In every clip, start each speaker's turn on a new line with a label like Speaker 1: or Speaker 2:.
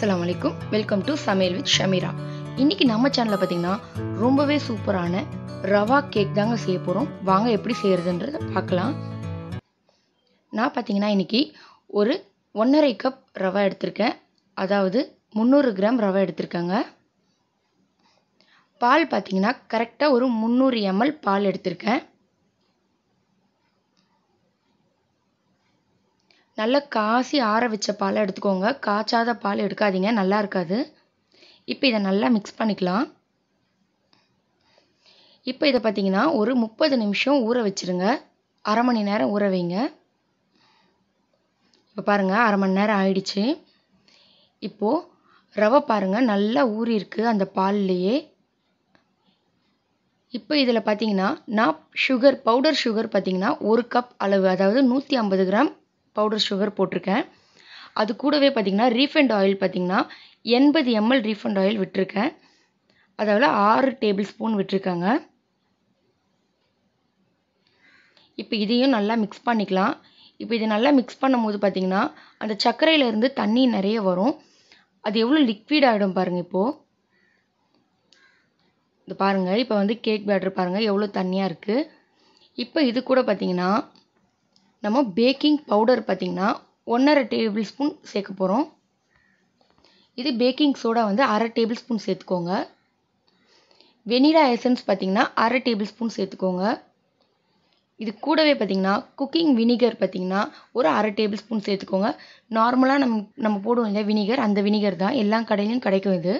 Speaker 1: அஸ்லாம் வலைக்கும் welcome to Samayal with Shameera இன்னைக்கு நம்ம சேனலில் பார்த்தீங்கன்னா ரொம்பவே சூப்பரான ரவா கேக் தாங்க செய்ய போகிறோம் வாங்க எப்படி செய்கிறதுன்றத பார்க்கலாம் நான் பார்த்தீங்கன்னா இன்னைக்கு ஒரு ஒன்றரை கப் ரவா எடுத்திருக்கேன் அதாவது முந்நூறு கிராம் ரவா எடுத்திருக்காங்க பால் பார்த்தீங்கன்னா கரெக்டாக ஒரு முந்நூறு எம்எல் பால் எடுத்திருக்கேன் நல்லா காசி ஆற வச்ச பாலை எடுத்துக்கோங்க காய்ச்சாத பால் எடுக்காதீங்க நல்லா இருக்காது இப்போ இதை நல்லா மிக்ஸ் பண்ணிக்கலாம் இப்போ இதை பார்த்தீங்கன்னா ஒரு முப்பது நிமிஷம் ஊற வச்சுருங்க அரை மணி நேரம் ஊற வைங்க இப்போ பாருங்கள் அரை மணி நேரம் ஆயிடுச்சு இப்போது ரவை பாருங்கள் நல்லா ஊறி இருக்குது அந்த பால்லையே இப்போ இதில் பார்த்தீங்கன்னா நான் சுகர் பவுடர் சுகர் பார்த்தீங்கன்னா ஒரு கப் அளவு அதாவது நூற்றி ஐம்பது கிராம் பவுடர் சுகர் போட்டிருக்கேன் அது கூடவே பார்த்திங்கன்னா ரீஃபண்ட் ஆயில் பார்த்திங்கன்னா எண்பது எம்எல் ரீஃபண்ட் ஆயில் விட்டுருக்கேன் அதாவது ஆறு டேபிள் ஸ்பூன் விட்டுருக்காங்க இப்போ இதையும் நல்லா மிக்ஸ் பண்ணிக்கலாம் இப்போ இது நல்லா மிக்ஸ் பண்ணும்போது பார்த்திங்கன்னா அந்த சர்க்கரையிலேருந்து தண்ணி நிறைய வரும் அது எவ்வளோ லிக்விட் ஆகிடும் பாருங்கள் இப்போது இது பாருங்கள் இப்போ வந்து கேக் பேட்ரு பாருங்கள் எவ்வளோ தண்ணியாக இருக்குது இப்போ இது கூட பார்த்திங்கன்னா நம்ம பேக்கிங் பவுடர் பார்த்திங்கன்னா ஒன்றரை டேபிள் ஸ்பூன் சேர்க்க போகிறோம் இது பேக்கிங் சோடா வந்து அரை டேபிள் ஸ்பூன் சேர்த்துக்கோங்க வெனிலா எசன்ஸ் பார்த்திங்கன்னா அரை டேபிள் ஸ்பூன் சேர்த்துக்கோங்க இது கூடவே பார்த்திங்கன்னா குக்கிங் வினிகர் பார்த்திங்கன்னா ஒரு அரை டேபிள் ஸ்பூன் சேர்த்துக்கோங்க நார்மலாக நம் நம்ம போடுவோம் இல்லையா வினிகர் அந்த வினிகர் தான் எல்லா கடையிலையும் கிடைக்கும் இது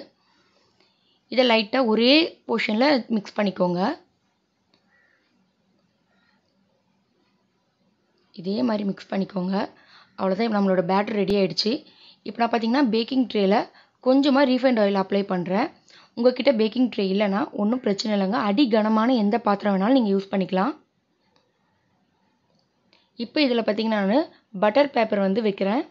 Speaker 1: இதை லைட்டாக ஒரே போர்ஷனில் மிக்ஸ் பண்ணிக்கோங்க இதே மாதிரி மிக்ஸ் பண்ணிக்கோங்க அவ்வளோதான் நம்மளோட பேட்டர் ரெடி ஆகிடுச்சு இப்போ நான் பார்த்தீங்கன்னா பேக்கிங் ட்ரேயில் கொஞ்சமாக ரீஃபைண்ட் ஆயில் அப்ளை பண்ணுறேன் உங்கள்கிட்ட பேக்கிங் ட்ரே இல்லைன்னா ஒன்றும் பிரச்சனை இல்லைங்க அடி கனமான எந்த பாத்திரம் வேணாலும் நீங்கள் யூஸ் பண்ணிக்கலாம் இப்போ இதில் பார்த்தீங்கன்னா நான் பட்டர் பேப்பர் வந்து வைக்கிறேன்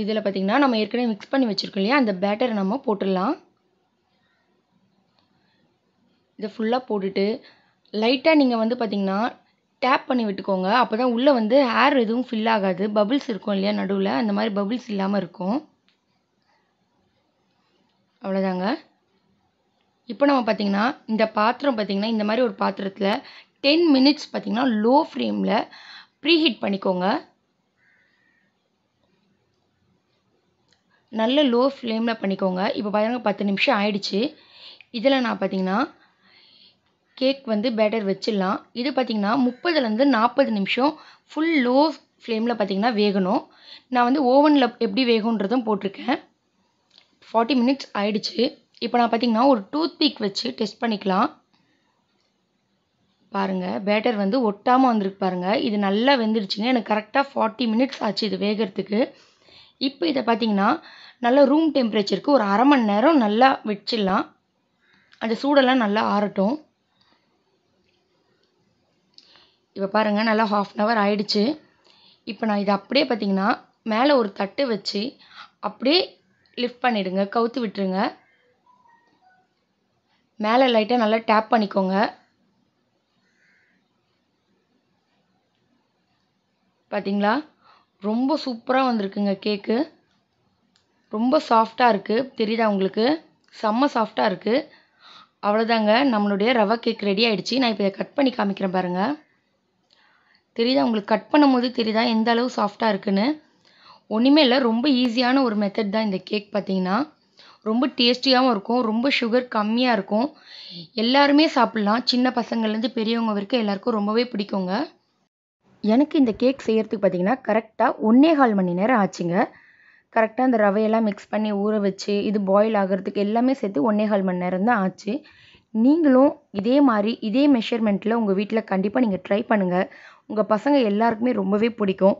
Speaker 1: இதில் பார்த்திங்கன்னா நம்ம ஏற்கனவே மிக்ஸ் பண்ணி வச்சுருக்கோம் இல்லையா அந்த பேட்டரை நம்ம போட்டுடலாம் இதை ஃபுல்லாக போட்டுட்டு லைட்டாக நீங்கள் வந்து பார்த்தீங்கன்னா டேப் பண்ணி விட்டுக்கோங்க அப்போ தான் உள்ளே வந்து ஏர் எதுவும் ஃபில் ஆகாது பபுள்ஸ் இருக்கும் இல்லையா நடுவில் அந்த மாதிரி பபுள்ஸ் இல்லாமல் இருக்கும் அவ்வளோதாங்க இப்போ நம்ம பார்த்தீங்கன்னா இந்த பாத்திரம் பார்த்தீங்கன்னா இந்த மாதிரி ஒரு பாத்திரத்தில் டென் மினிட்ஸ் பார்த்தீங்கன்னா லோ ஃப்ளேமில் ப்ரீஹீட் பண்ணிக்கோங்க நல்ல லோ ஃப்ளேமில் பண்ணிக்கோங்க இப்போ பார்த்தீங்கன்னா பத்து நிமிஷம் ஆயிடுச்சு இதில் நான் பார்த்தீங்கன்னா கேக் வந்து பேட்டர் வச்சிடலாம் இது பார்த்திங்கன்னா முப்பதுலேருந்து நாற்பது நிமிஷம் ஃபுல் லோ ஃப்ளேமில் பார்த்திங்கன்னா வேகணும் நான் வந்து ஓவனில் எப்படி வேகுன்றதும் போட்டிருக்கேன் ஃபார்ட்டி மினிட்ஸ் ஆயிடுச்சு இப்போ நான் பார்த்திங்கன்னா ஒரு டூத் பீக் வச்சு டெஸ்ட் பண்ணிக்கலாம் பாருங்கள் பேட்டர் வந்து ஒட்டாமல் வந்திருக்கு பாருங்கள் இது நல்லா வெந்துடுச்சுங்க எனக்கு கரெக்டாக ஃபார்ட்டி மினிட்ஸ் ஆச்சு இது வேகிறதுக்கு இப்போ இதை பார்த்திங்கன்னா நல்லா ரூம் டெம்பரேச்சருக்கு ஒரு அரை மணி நேரம் நல்லா வச்சிடலாம் அந்த சூடெல்லாம் நல்லா ஆறட்டும் இப்போ பாருங்கள் நல்லா ஹாஃப் அன் ஹவர் ஆயிடுச்சு இப்போ நான் இதை அப்படியே பார்த்தீங்கன்னா மேலே ஒரு தட்டு வச்சு அப்படியே லிஃப்ட் பண்ணிவிடுங்க கவுத்து விட்டுருங்க மேலே லைட்டாக நல்லா டேப் பண்ணிக்கோங்க பார்த்தீங்களா ரொம்ப சூப்பராக வந்திருக்குங்க கேக்கு ரொம்ப சாஃப்டாக இருக்குது தெரியுதா உங்களுக்கு செம்ம சாஃப்டாக இருக்குது அவ்வளோதாங்க நம்மளுடைய ரவா கேக் ரெடி ஆகிடுச்சி நான் இப்போ இதை கட் பண்ணி காமிக்கிறேன் பாருங்கள் தெரியுதா உங்களுக்கு கட் பண்ணும் போது தெரியுதா எந்த அளவு சாஃப்டாக இருக்குன்னு ஒன்றுமே இல்லை ரொம்ப ஈஸியான ஒரு மெத்தட் தான் இந்த கேக் பார்த்தீங்கன்னா ரொம்ப டேஸ்டியாகவும் இருக்கும் ரொம்ப சுகர் கம்மியாக இருக்கும் எல்லாருமே சாப்பிட்லாம் சின்ன பசங்கள்லேருந்து பெரியவங்க வரைக்கும் எல்லாருக்கும் ரொம்பவே பிடிக்குங்க எனக்கு இந்த கேக் செய்கிறதுக்கு பார்த்தீங்கன்னா கரெக்டாக ஒன்றே கால் மணி நேரம் ஆச்சுங்க கரெக்டாக அந்த ரவையெல்லாம் மிக்ஸ் பண்ணி ஊற வச்சு இது பாயில் ஆகிறதுக்கு எல்லாமே சேர்த்து ஒன்றே கால் மணி நேரம் தான் ஆச்சு நீங்களும் இதே மாதிரி இதே மெஷர்மெண்ட்டில் உங்கள் வீட்டில் கண்டிப்பாக நீங்கள் ட்ரை பண்ணுங்கள் உங்கள் பசங்க எல்லாருக்குமே ரொம்பவே பிடிக்கும்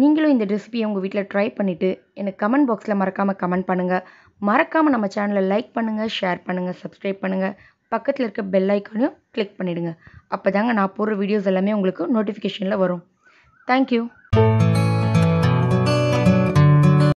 Speaker 1: நீங்களும் இந்த ரெசிபியை உங்கள் வீட்டில் ட்ரை பண்ணிவிட்டு எனக்கு கமெண்ட் பாக்ஸில் மறக்காமல் கமெண்ட் பண்ணுங்கள் மறக்காமல் நம்ம சேனலை லைக் பண்ணுங்கள் ஷேர் பண்ணுங்கள் சப்ஸ்கிரைப் பண்ணுங்கள் பக்கத்தில் இருக்க பெல் ஐக்கானையும் கிளிக் பண்ணிவிடுங்க அப்போ தாங்க நான் போடுற வீடியோஸ் எல்லாமே உங்களுக்கு நோட்டிஃபிகேஷனில் வரும் தேங்க்யூ